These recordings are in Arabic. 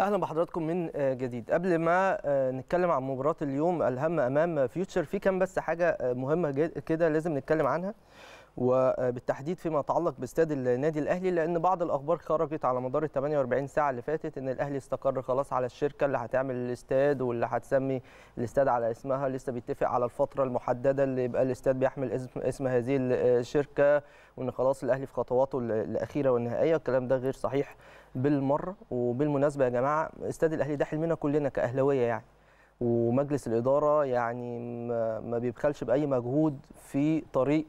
اهلا بحضراتكم من آه، جديد قبل ما آه، نتكلم عن مباراه اليوم الهم امام فيوتشر في كام بس حاجه آه، مهمه كده لازم نتكلم عنها وبالتحديد فيما يتعلق باستاد النادي الاهلي لان بعض الاخبار خرجت على مدار ال 48 ساعه اللي فاتت ان الاهلي استقر خلاص على الشركه اللي هتعمل الاستاد واللي هتسمي الاستاد على اسمها لسه بيتفق على الفتره المحدده اللي يبقى الاستاد بيحمل اسم اسم هذه الشركه وان خلاص الاهلي في خطواته الاخيره والنهائيه الكلام ده غير صحيح بالمره وبالمناسبه يا جماعه استاد الاهلي ده حلمنا كلنا كاهلاويه يعني ومجلس الاداره يعني ما بيبخلش باي مجهود في طريق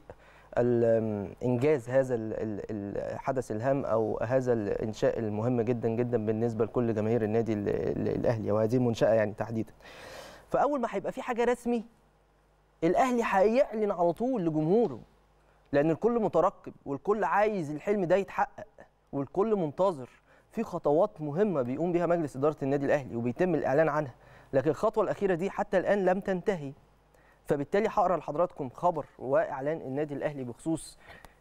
انجاز هذا الحدث الهام او هذا الانشاء المهم جدا جدا بالنسبه لكل جماهير النادي الاهلي وهذه المنشاه يعني تحديدا فاول ما هيبقى في حاجه رسمي الاهلي هيعلن على طول لجمهوره لان الكل مترقب والكل عايز الحلم ده يتحقق والكل منتظر في خطوات مهمه بيقوم بها مجلس اداره النادي الاهلي وبيتم الاعلان عنها لكن الخطوه الاخيره دي حتى الان لم تنتهي فبالتالي هقرا لحضراتكم خبر واعلان النادي الاهلي بخصوص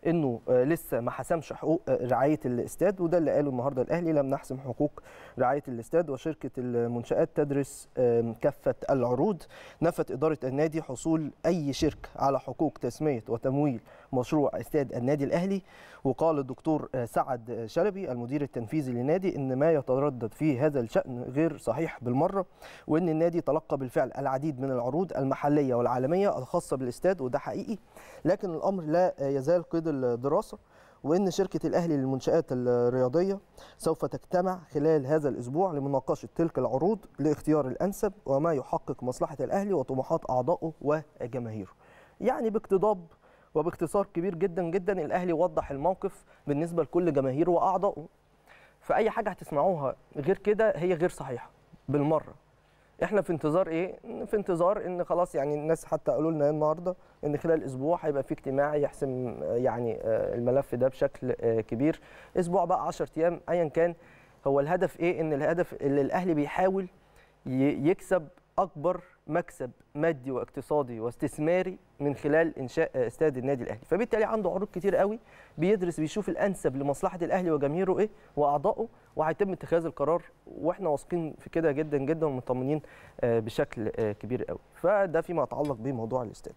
انه آه، لسه ما حسمش حقوق آه، رعايه الاستاد وده اللي قاله النهارده الاهلي لم نحسم حقوق رعايه الاستاد وشركه المنشات تدرس كافه العروض نفت اداره النادي حصول اي شركه على حقوق تسميه وتمويل مشروع استاد النادي الاهلي وقال الدكتور آه، سعد شلبي المدير التنفيذي للنادي ان ما يتردد في هذا الشان غير صحيح بالمره وان النادي تلقى بالفعل العديد من العروض المحليه والعالميه الخاصه بالاستاد وده حقيقي لكن الامر لا يزال قيد الدراسه وان شركه الاهلي للمنشات الرياضيه سوف تجتمع خلال هذا الاسبوع لمناقشه تلك العروض لاختيار الانسب وما يحقق مصلحه الاهلي وطموحات اعضائه وجماهيره. يعني باقتضاب وباختصار كبير جدا جدا الاهلي وضح الموقف بالنسبه لكل جماهيره واعضائه. فاي حاجه هتسمعوها غير كده هي غير صحيحه بالمره. احنا في انتظار ايه في انتظار ان خلاص يعني الناس حتى قالوا لنا النهارده ان خلال اسبوع هيبقى في اجتماع يحسم آه، يعني آه، الملف ده بشكل آه، كبير اسبوع بقى 10 ايام ايا كان هو الهدف ايه ان الهدف اللي الاهلي بيحاول يكسب اكبر مكسب مادي واقتصادي واستثماري من خلال انشاء استاد النادي الاهلي فبالتالي عنده عروض كتير قوي بيدرس بيشوف الانسب لمصلحه الاهلي وجماهيره ايه واعضائه وهيتم اتخاذ القرار واحنا واثقين في كده جدا جدا ومطمنين آه، بشكل آه، كبير قوي فده فيما يتعلق بموضوع الاستاد